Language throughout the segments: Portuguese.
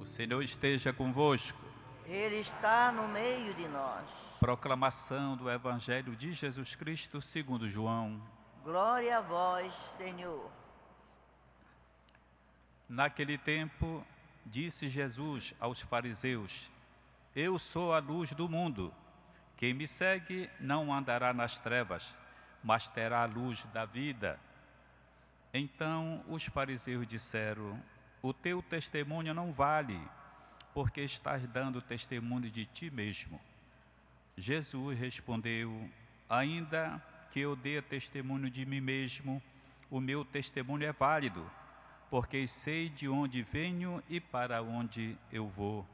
O Senhor esteja convosco. Ele está no meio de nós. Proclamação do Evangelho de Jesus Cristo segundo João. Glória a vós, Senhor. Naquele tempo, disse Jesus aos fariseus: Eu sou a luz do mundo. Quem me segue não andará nas trevas, mas terá a luz da vida. Então os fariseus disseram: o teu testemunho não vale, porque estás dando testemunho de ti mesmo. Jesus respondeu: Ainda que eu dê testemunho de mim mesmo, o meu testemunho é válido, porque sei de onde venho e para onde eu vou.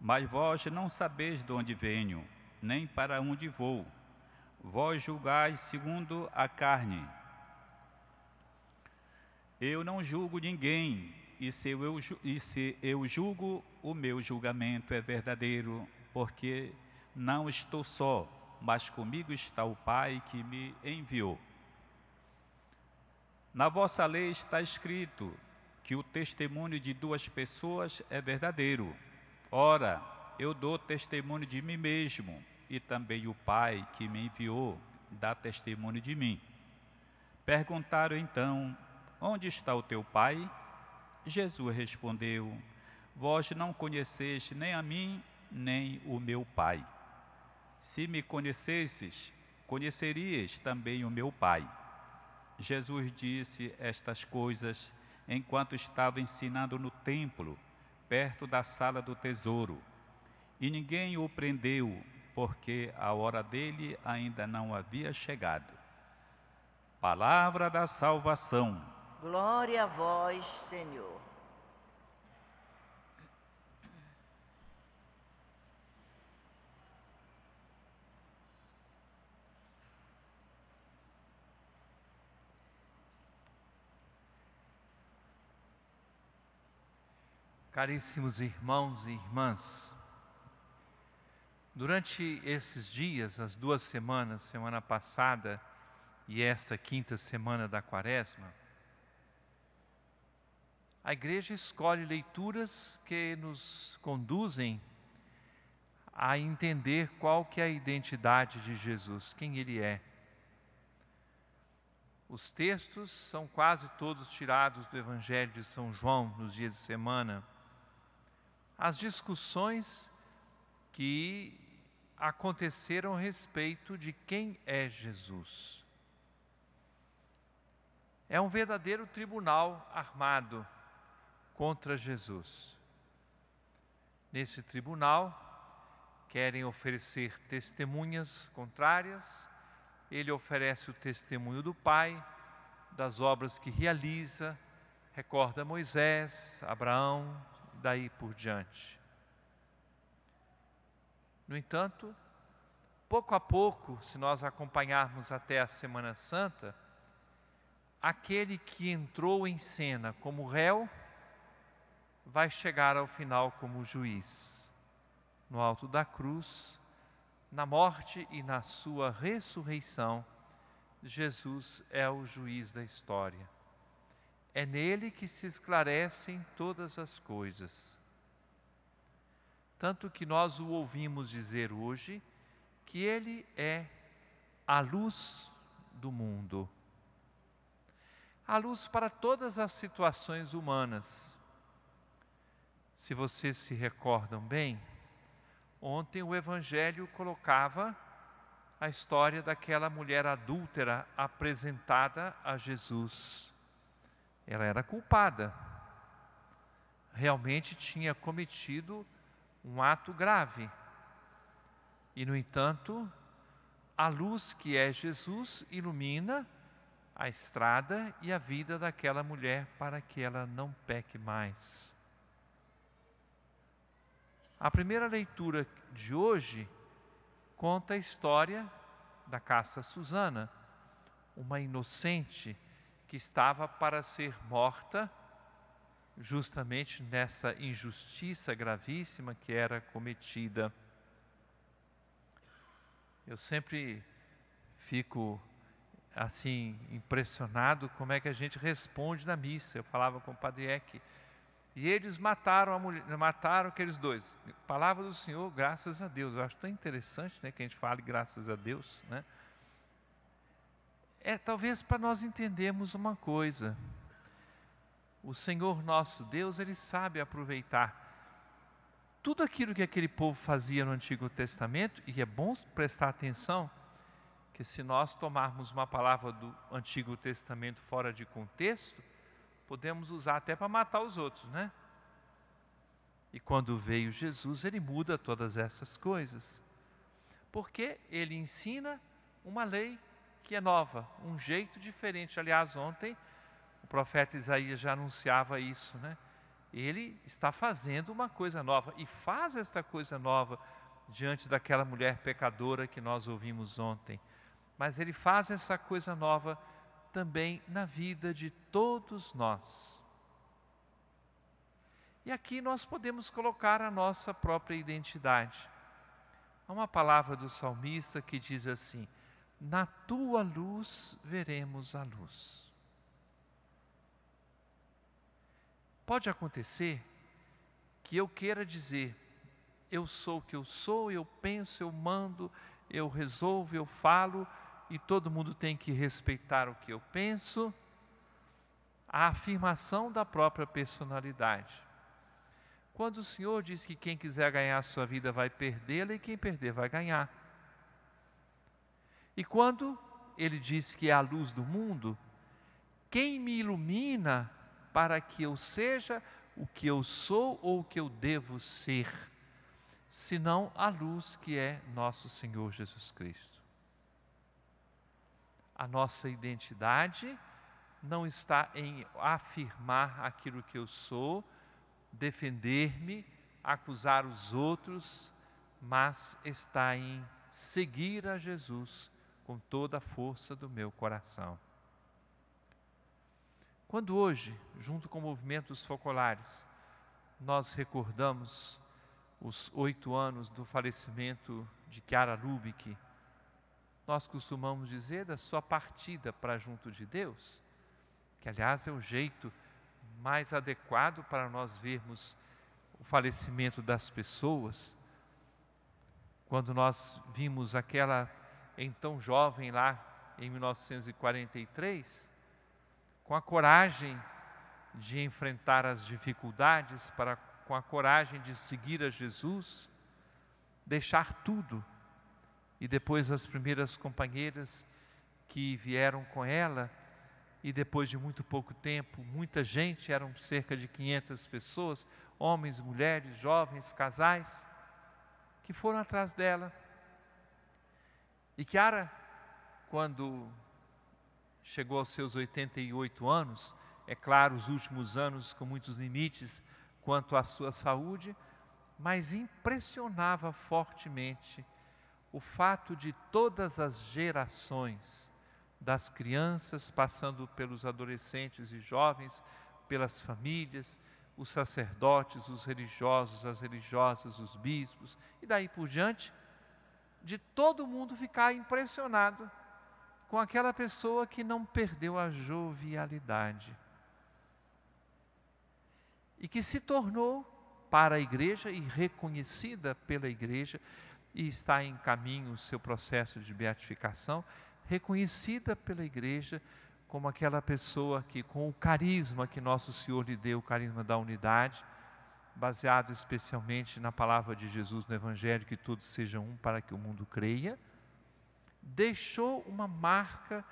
Mas vós não sabeis de onde venho, nem para onde vou. Vós julgais segundo a carne. Eu não julgo ninguém, e se, eu, e se eu julgo, o meu julgamento é verdadeiro, porque não estou só, mas comigo está o Pai que me enviou. Na vossa lei está escrito que o testemunho de duas pessoas é verdadeiro. Ora, eu dou testemunho de mim mesmo, e também o Pai que me enviou dá testemunho de mim. Perguntaram então: Onde está o teu Pai? Jesus respondeu: Vós não conheceste nem a mim, nem o meu Pai. Se me conhecesses, conhecerias também o meu Pai. Jesus disse estas coisas enquanto estava ensinando no templo, perto da sala do tesouro. E ninguém o prendeu, porque a hora dele ainda não havia chegado. Palavra da salvação. Glória a vós, Senhor. Caríssimos irmãos e irmãs, durante esses dias, as duas semanas, semana passada e esta quinta semana da Quaresma, a igreja escolhe leituras que nos conduzem a entender qual que é a identidade de Jesus, quem ele é. Os textos são quase todos tirados do Evangelho de São João nos dias de semana as discussões que aconteceram a respeito de quem é Jesus. É um verdadeiro tribunal armado contra Jesus. Nesse tribunal, querem oferecer testemunhas contrárias, ele oferece o testemunho do Pai, das obras que realiza, recorda Moisés, Abraão, daí por diante. No entanto, pouco a pouco, se nós acompanharmos até a Semana Santa, aquele que entrou em cena como réu vai chegar ao final como juiz, no alto da cruz, na morte e na sua ressurreição. Jesus é o juiz da história. É nele que se esclarecem todas as coisas. Tanto que nós o ouvimos dizer hoje que ele é a luz do mundo. A luz para todas as situações humanas. Se vocês se recordam bem, ontem o Evangelho colocava a história daquela mulher adúltera apresentada a Jesus ela era culpada. Realmente tinha cometido um ato grave. E, no entanto, a luz que é Jesus ilumina a estrada e a vida daquela mulher para que ela não peque mais. A primeira leitura de hoje conta a história da caça Susana, uma inocente que estava para ser morta, justamente nessa injustiça gravíssima que era cometida. Eu sempre fico assim impressionado como é que a gente responde na missa. Eu falava com o Padre Eck, e eles mataram a mulher, mataram aqueles dois. Palavra do Senhor, graças a Deus. Eu acho tão interessante, né, que a gente fale graças a Deus, né? é talvez para nós entendermos uma coisa. O Senhor nosso Deus, ele sabe aproveitar tudo aquilo que aquele povo fazia no Antigo Testamento, e é bom prestar atenção que se nós tomarmos uma palavra do Antigo Testamento fora de contexto, podemos usar até para matar os outros, né? E quando veio Jesus, ele muda todas essas coisas. Porque ele ensina uma lei que é nova, um jeito diferente. Aliás, ontem o profeta Isaías já anunciava isso, né? Ele está fazendo uma coisa nova e faz esta coisa nova diante daquela mulher pecadora que nós ouvimos ontem. Mas ele faz essa coisa nova também na vida de todos nós. E aqui nós podemos colocar a nossa própria identidade. Há uma palavra do salmista que diz assim: na tua luz veremos a luz. Pode acontecer que eu queira dizer, eu sou o que eu sou, eu penso, eu mando, eu resolvo, eu falo, e todo mundo tem que respeitar o que eu penso, a afirmação da própria personalidade. Quando o Senhor diz que quem quiser ganhar a sua vida vai perdê-la e quem perder vai ganhar. E quando ele diz que é a luz do mundo, quem me ilumina para que eu seja o que eu sou ou o que eu devo ser, senão a luz que é nosso Senhor Jesus Cristo? A nossa identidade não está em afirmar aquilo que eu sou, defender-me, acusar os outros, mas está em seguir a Jesus com toda a força do meu coração. Quando hoje, junto com movimentos focolares, nós recordamos os oito anos do falecimento de Chiara Lubick, nós costumamos dizer da sua partida para junto de Deus, que aliás é o jeito mais adequado para nós vermos o falecimento das pessoas. Quando nós vimos aquela então jovem lá em 1943, com a coragem de enfrentar as dificuldades, para com a coragem de seguir a Jesus, deixar tudo. E depois as primeiras companheiras que vieram com ela, e depois de muito pouco tempo, muita gente, eram cerca de 500 pessoas, homens, mulheres, jovens, casais, que foram atrás dela e Chiara, quando chegou aos seus 88 anos, é claro, os últimos anos com muitos limites quanto à sua saúde, mas impressionava fortemente o fato de todas as gerações, das crianças, passando pelos adolescentes e jovens, pelas famílias, os sacerdotes, os religiosos, as religiosas, os bispos, e daí por diante, de todo mundo ficar impressionado com aquela pessoa que não perdeu a jovialidade e que se tornou para a igreja e reconhecida pela igreja e está em caminho o seu processo de beatificação, reconhecida pela igreja como aquela pessoa que com o carisma que nosso Senhor lhe deu, o carisma da unidade, baseado especialmente na palavra de Jesus no Evangelho, que todos sejam um para que o mundo creia, deixou uma marca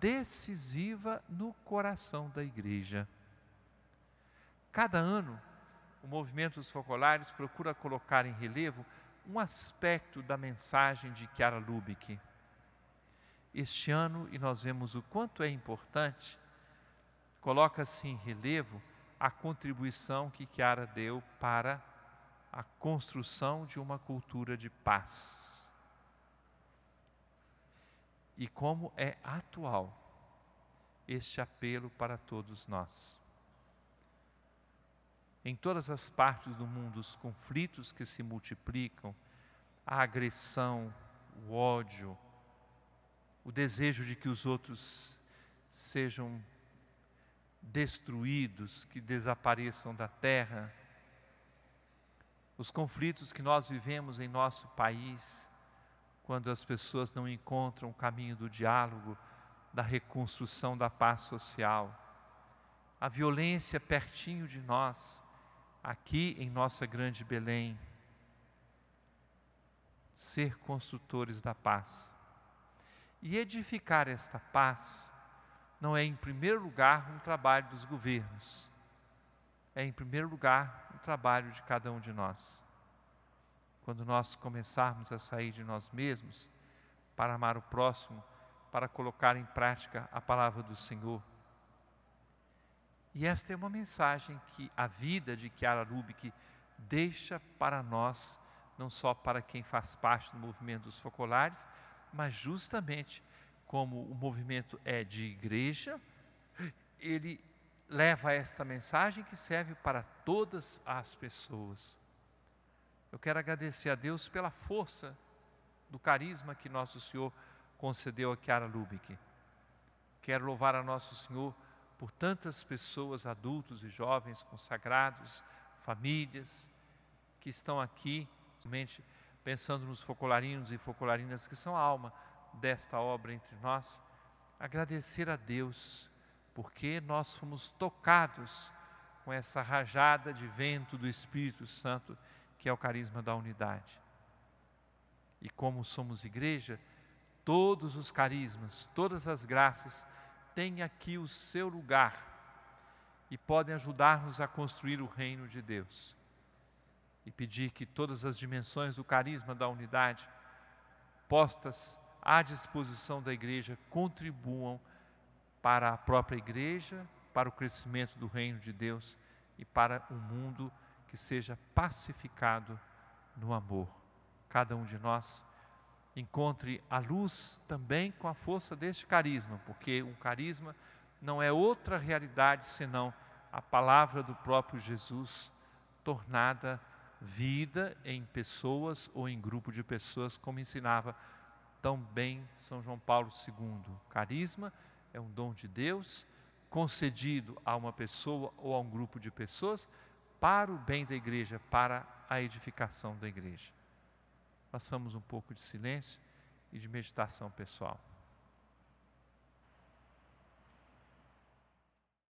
decisiva no coração da igreja. Cada ano, o movimento dos focolares procura colocar em relevo um aspecto da mensagem de Chiara Lubeck. Este ano, e nós vemos o quanto é importante, coloca-se em relevo a contribuição que Chiara deu para a construção de uma cultura de paz. E como é atual este apelo para todos nós. Em todas as partes do mundo, os conflitos que se multiplicam, a agressão, o ódio, o desejo de que os outros sejam destruídos, que desapareçam da terra. Os conflitos que nós vivemos em nosso país, quando as pessoas não encontram o caminho do diálogo, da reconstrução da paz social. A violência pertinho de nós, aqui em nossa grande Belém. Ser construtores da paz e edificar esta paz não é, em primeiro lugar, um trabalho dos governos, é, em primeiro lugar, um trabalho de cada um de nós. Quando nós começarmos a sair de nós mesmos para amar o próximo, para colocar em prática a palavra do Senhor. E esta é uma mensagem que a vida de Chiara Rubik deixa para nós, não só para quem faz parte do movimento dos focolares, mas justamente como o movimento é de igreja, ele leva esta mensagem que serve para todas as pessoas. Eu quero agradecer a Deus pela força do carisma que nosso Senhor concedeu a Chiara Lubick. Quero louvar a nosso Senhor por tantas pessoas, adultos e jovens, consagrados, famílias, que estão aqui, pensando nos focolarinhos e focolarinas que são a alma desta obra entre nós, agradecer a Deus, porque nós fomos tocados com essa rajada de vento do Espírito Santo, que é o carisma da unidade. E como somos igreja, todos os carismas, todas as graças têm aqui o seu lugar e podem ajudar-nos a construir o reino de Deus. E pedir que todas as dimensões do carisma da unidade, postas à disposição da igreja contribuam para a própria igreja, para o crescimento do reino de Deus e para o um mundo que seja pacificado no amor. Cada um de nós encontre a luz também com a força deste carisma, porque o carisma não é outra realidade senão a palavra do próprio Jesus tornada vida em pessoas ou em grupo de pessoas, como ensinava também São João Paulo II. Carisma é um dom de Deus concedido a uma pessoa ou a um grupo de pessoas para o bem da igreja, para a edificação da igreja. passamos um pouco de silêncio e de meditação pessoal.